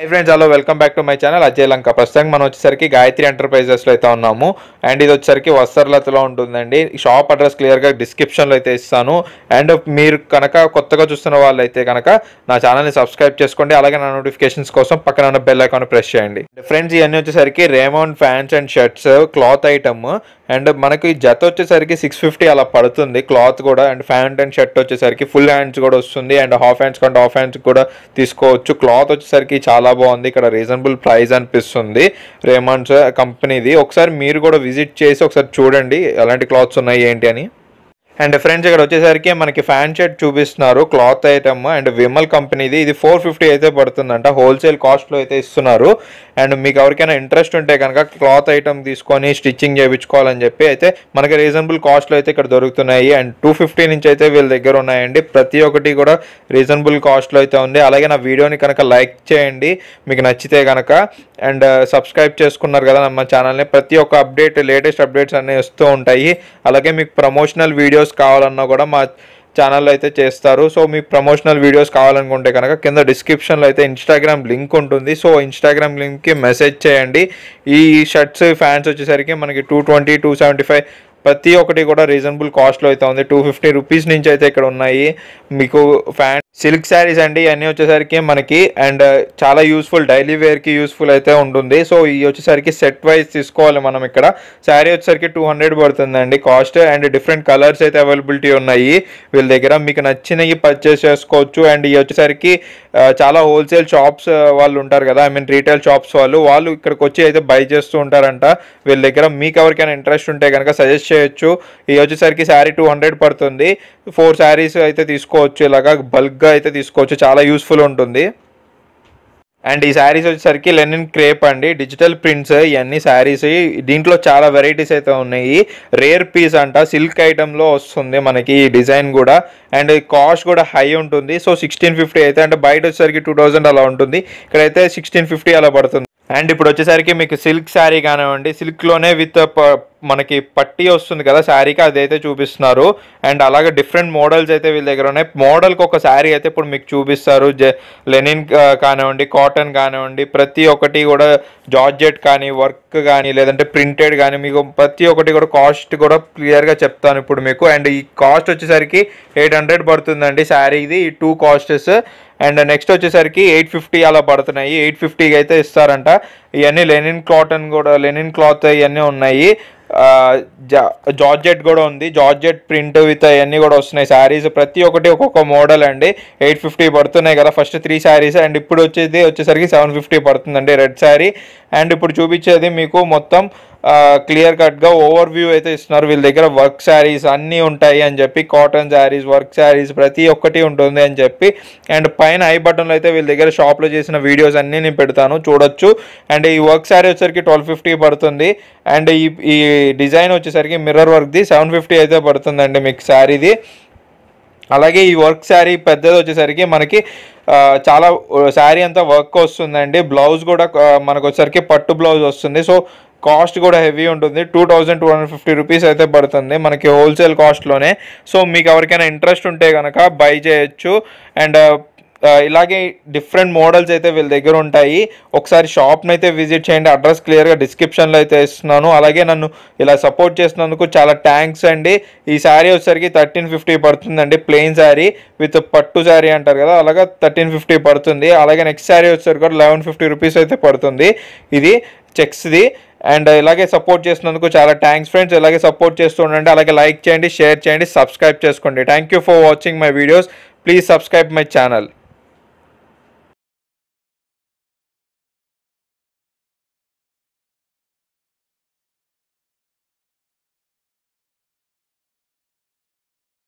high friends hello welcome back to my channel Ajay Lanka ప్రస్తుతం మనం వచ్చేసరికి గాయత్రి ఎంటర్ప్రైజెస్లో అయితే ఉన్నాము అండ్ ఇది వచ్చేసరికి వస్తర్లతలో ఉంటుందండి షాప్ అడ్రస్ క్లియర్గా డిస్క్రిప్షన్లో అయితే ఇస్తాను అండ్ మీరు కనుక కొత్తగా చూస్తున్న వాళ్ళు అయితే కనుక నా ఛానల్ని సబ్స్క్రైబ్ చేసుకోండి అలాగే నా నోటిఫికేషన్స్ కోసం పక్కన ఉన్న బెల్ ఐకాన్ ప్రెస్ చేయండి ఫ్రెండ్స్ ఇవన్నీ వచ్చేసరికి Raymond pants and shirts cloth item and మనకి జత వచ్చేసరికి సిక్స్ ఫిఫ్టీ అలా పడుతుంది క్లాత్ కూడా అండ్ ప్యాంట్ అండ్ షర్ట్ వచ్చేసరికి ఫుల్ హ్యాండ్స్ కూడా వస్తుంది అండ్ హాఫ్ హ్యాండ్స్ కంటే హాఫ్ హ్యాండ్స్ కూడా తీసుకోవచ్చు క్లాత్ వచ్చేసరికి చాలా బాగుంది ఇక్కడ రీజనబుల్ ప్రైస్ అనిపిస్తుంది రేమాండ్స్ కంపెనీది ఒకసారి మీరు కూడా విజిట్ చేసి ఒకసారి చూడండి ఎలాంటి క్లాత్స్ ఉన్నాయి ఏంటి అని అండ్ ఫ్రెండ్స్ ఇక్కడ వచ్చేసరికి మనకి ఫ్యాన్ షర్ట్ చూపిస్తున్నారు క్లాత్ ఐటమ్ అండ్ విమల్ కంపెనీది ఇది ఫోర్ ఫిఫ్టీ అయితే పడుతుందంట హోల్సేల్ కాస్ట్లో అయితే ఇస్తున్నారు అండ్ మీకు ఎవరికైనా ఇంట్రెస్ట్ ఉంటే కనుక క్లాత్ ఐటమ్ తీసుకొని స్టిచ్చింగ్ చేయించుకోవాలని చెప్పి అయితే మనకి రీజనబుల్ కాస్ట్లో అయితే ఇక్కడ దొరుకుతున్నాయి అండ్ టూ ఫిఫ్టీ నుంచి అయితే వీళ్ళ దగ్గర ఉన్నాయండి ప్రతి ఒక్కటి కూడా రీజనబుల్ కాస్ట్లో అయితే ఉంది అలాగే నా వీడియోని కనుక లైక్ చేయండి మీకు నచ్చితే కనుక అండ్ సబ్స్క్రైబ్ uh, చేసుకున్నారు కదా మన ఛానల్ని ప్రతి ఒక్క అప్డేట్ లేటెస్ట్ అప్డేట్స్ అన్నీ వస్తూ ఉంటాయి అలాగే మీకు ప్రమోషనల్ వీడియోస్ కావాలన్నా కూడా మా ఛానల్లో అయితే చేస్తారు సో మీకు ప్రమోషనల్ వీడియోస్ కావాలనుకుంటే కనుక కింద డిస్క్రిప్షన్లో అయితే ఇన్స్టాగ్రామ్ లింక్ ఉంటుంది సో ఇన్స్టాగ్రామ్ లింక్కి మెసేజ్ చేయండి ఈ షర్ట్స్ ఫ్యాన్స్ వచ్చేసరికి మనకి two twenty two seventy five ప్రతి ఒక్కటి కూడా రీజనబుల్ కాస్ట్లో అయితే ఉంది టూ ఫిఫ్టీ రూపీస్ నుంచి అయితే ఇక్కడ ఉన్నాయి మీకు ఫ్యాన్ సిల్క్ శారీస్ అండి ఇవన్నీ వచ్చేసరికి మనకి అండ్ uh, చాలా యూస్ఫుల్ డైలీ వేర్కి యూస్ఫుల్ అయితే ఉంటుంది సో ఇవి వచ్చేసరికి సెట్ వైజ్ తీసుకోవాలి మనం ఇక్కడ శారీ వచ్చేసరికి టూ హండ్రెడ్ పడుతుందండి కాస్ట్ అండ్ డిఫరెంట్ కలర్స్ అయితే అవైలబిలిటీ ఉన్నాయి వీళ్ళ దగ్గర మీకు నచ్చినవి పర్చేస్ చేసుకోవచ్చు అండ్ ఇవి వచ్చేసరికి uh, చాలా హోల్సేల్ షాప్స్ uh, వాళ్ళు ఉంటారు కదా ఐ మీన్ రీటైల్ షాప్స్ వాళ్ళు వాళ్ళు ఇక్కడికి వచ్చి అయితే బై చేస్తూ ఉంటారంట వీళ్ళ దగ్గర మీకు ఎవరికైనా ఇంట్రెస్ట్ ఉంటే కనుక సజెస్ట్ చేయొచ్చు ఇవి వచ్చేసరికి శారీ టూ హండ్రెడ్ పడుతుంది ఫోర్ శారీస్ అయితే తీసుకోవచ్చు ఇలాగా బల్క్గా లుక్గా అయితే తీసుకోవచ్చు చాలా యూస్ఫుల్ ఉంటుంది అండ్ ఈ శారీస్ వచ్చేసరికి లెనిన్ క్రేప్ అండి డిజిటల్ ప్రింట్స్ ఇవన్నీ శారీస్ దీంట్లో చాలా వెరైటీస్ అయితే ఉన్నాయి రేర్ పీస్ అంట సిల్క్ ఐటెంలో వస్తుంది మనకి ఈ డిజైన్ కూడా అండ్ కాస్ట్ కూడా హై ఉంటుంది సో సిక్స్టీన్ ఫిఫ్టీ అయితే అంటే బయట వచ్చేసరికి టూ థౌజండ్ అలా ఉంటుంది ఇక్కడైతే సిక్స్టీన్ ఫిఫ్టీ అలా పడుతుంది అండ్ ఇప్పుడు వచ్చేసరికి మీకు సిల్క్ శారీ కానివ్వండి సిల్క్లోనే విత్ మనకి పట్టి వస్తుంది కదా శారీకి అదైతే చూపిస్తున్నారు అండ్ అలాగే డిఫరెంట్ మోడల్స్ అయితే వీళ్ళ దగ్గర ఉన్నాయి మోడల్కి ఒక శారీ అయితే ఇప్పుడు మీకు చూపిస్తారు జె లెనిన్ కానివ్వండి కాటన్ కానివ్వండి ప్రతి ఒక్కటి కూడా జార్జెట్ కానీ వర్క్ కానీ లేదంటే ప్రింటెడ్ కానీ మీకు ప్రతి ఒక్కటి కూడా కాస్ట్ కూడా క్లియర్గా చెప్తాను ఇప్పుడు మీకు అండ్ ఈ కాస్ట్ వచ్చేసరికి ఎయిట్ హండ్రెడ్ పడుతుందండి శారీ ఇది ఈ టూ కాస్టెస్ అండ్ నెక్స్ట్ వచ్చేసరికి ఎయిట్ ఫిఫ్టీ అలా పడుతున్నాయి ఎయిట్ ఫిఫ్టీకి అయితే ఇస్తారంట ఇవన్నీ లెనిన్ క్లాత్ అని కూడా లెనిన్ క్లాత్ ఇవన్నీ ఉన్నాయి జార్జెట్ కూడా ఉంది జార్జెట్ ప్రింట్ విత్ అవన్నీ కూడా వస్తున్నాయి శారీస్ ప్రతి ఒక్కటి ఒక్కొక్క మోడల్ అండి ఎయిట్ ఫిఫ్టీ పడుతున్నాయి కదా ఫస్ట్ త్రీ శారీస్ అండ్ ఇప్పుడు వచ్చేది వచ్చేసరికి సెవెన్ ఫిఫ్టీ పడుతుందండి రెడ్ శారీ అండ్ ఇప్పుడు చూపించేది మీకు మొత్తం క్లియర్ కట్గా ఓవర్ వ్యూ అయితే ఇస్తున్నారు వీళ్ళ దగ్గర వర్క్ శారీస్ అన్నీ ఉంటాయి అని చెప్పి కాటన్ శారీస్ వర్క్ శారీస్ ప్రతి ఒక్కటి ఉంటుంది అని చెప్పి అండ్ పైన ఐ బటన్లో అయితే వీళ్ళ దగ్గర షాప్లో చేసిన వీడియోస్ అన్నీ నేను పెడతాను చూడొచ్చు అండ్ ఈ వర్క్ శారీ వచ్చేసరికి ట్వెల్వ్ ఫిఫ్టీ పడుతుంది అండ్ ఈ ఈ డిజైన్ వచ్చేసరికి మిర్రర్ వర్క్ది సెవెన్ ఫిఫ్టీ అయితే పడుతుందండి మీకు శారీది అలాగే ఈ వర్క్ శారీ పెద్దది వచ్చేసరికి మనకి చాలా శారీ అంతా వర్క్ వస్తుందండి బ్లౌజ్ కూడా మనకు వచ్చేసరికి పట్టు బ్లౌజ్ వస్తుంది సో కాస్ట్ కూడా హెవీ ఉంటుంది two thousand two hundred fifty rupees అయితే పడుతుంది మనకి హోల్సేల్ కాస్ట్లోనే సో మీకు ఎవరికైనా ఇంట్రెస్ట్ ఉంటే కనుక బై చేయొచ్చు అండ్ ఇలాగే డిఫరెంట్ మోడల్స్ అయితే వీళ్ళ దగ్గర ఉంటాయి ఒకసారి షాప్ని అయితే విజిట్ చేయండి అడ్రస్ క్లియర్గా డిస్క్రిప్షన్లో అయితే ఇస్తున్నాను అలాగే నన్ను ఇలా సపోర్ట్ చేసినందుకు చాలా థ్యాంక్స్ అండి ఈ శారీ వచ్చేసరికి థర్టీన్ ఫిఫ్టీ పడుతుందండి ప్లెయిన్ శారీ విత్ పట్టు శారీ అంటారు కదా అలాగే థర్టీన్ ఫిఫ్టీ పడుతుంది అలాగే నెక్స్ట్ శారీ వచ్చేసరికి కూడా లెవెన్ ఫిఫ్టీ రూపీస్ అయితే పడుతుంది ఇది చెక్స్ది అండ్ uh, ఇలాగే సపోర్ట్ చేసినందుకు చాలా థ్యాంక్స్ ఫ్రెండ్స్ ఇలాగే సపోర్ట్ చేస్తూ ఉండండి అలాగే లైక్ చేయండి షేర్ చేయండి సబ్స్క్రైబ్ చేసుకోండి thank for watching my videos please subscribe my channel